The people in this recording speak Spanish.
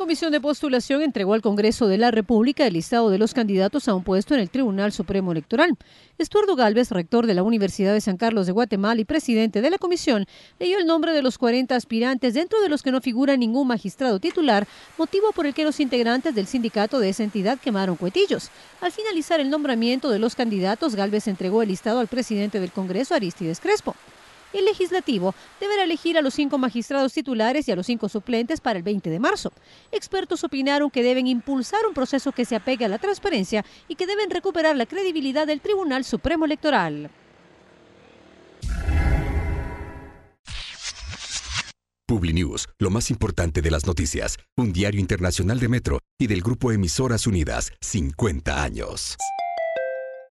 La comisión de postulación entregó al Congreso de la República el listado de los candidatos a un puesto en el Tribunal Supremo Electoral. Estuardo Galvez, rector de la Universidad de San Carlos de Guatemala y presidente de la comisión, leyó el nombre de los 40 aspirantes, dentro de los que no figura ningún magistrado titular, motivo por el que los integrantes del sindicato de esa entidad quemaron cuetillos. Al finalizar el nombramiento de los candidatos, Galvez entregó el listado al presidente del Congreso, Aristides Crespo el legislativo deberá elegir a los cinco magistrados titulares y a los cinco suplentes para el 20 de marzo. Expertos opinaron que deben impulsar un proceso que se apegue a la transparencia y que deben recuperar la credibilidad del Tribunal Supremo Electoral. PubliNews, lo más importante de las noticias, un diario internacional de Metro y del grupo Emisoras Unidas, 50 años.